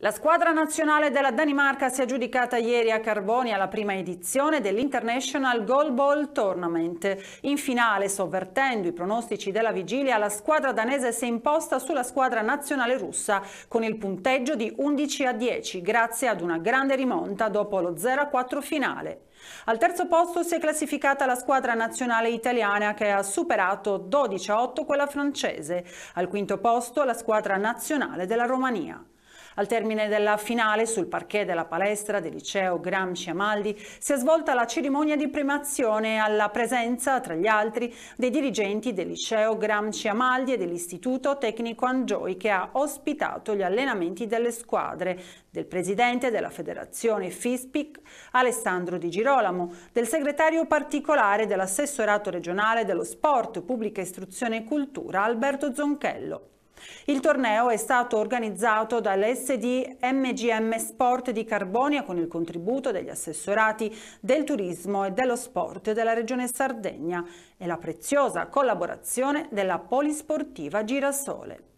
La squadra nazionale della Danimarca si è aggiudicata ieri a Carboni alla prima edizione dell'International Ball Tournament. In finale, sovvertendo i pronostici della vigilia, la squadra danese si è imposta sulla squadra nazionale russa con il punteggio di 11 a 10 grazie ad una grande rimonta dopo lo 0-4 finale. Al terzo posto si è classificata la squadra nazionale italiana che ha superato 12 a 8 quella francese. Al quinto posto la squadra nazionale della Romania. Al termine della finale, sul parquet della palestra del liceo Gramsci Amaldi, si è svolta la cerimonia di primazione alla presenza, tra gli altri, dei dirigenti del liceo Gramsci Amaldi e dell'Istituto Tecnico Anjoy, che ha ospitato gli allenamenti delle squadre, del presidente della federazione FISPIC Alessandro Di Girolamo, del segretario particolare dell'assessorato regionale dello sport, pubblica istruzione e cultura Alberto Zonchello. Il torneo è stato organizzato dall'SD MGM Sport di Carbonia con il contributo degli assessorati del turismo e dello sport della regione Sardegna e la preziosa collaborazione della Polisportiva Girasole.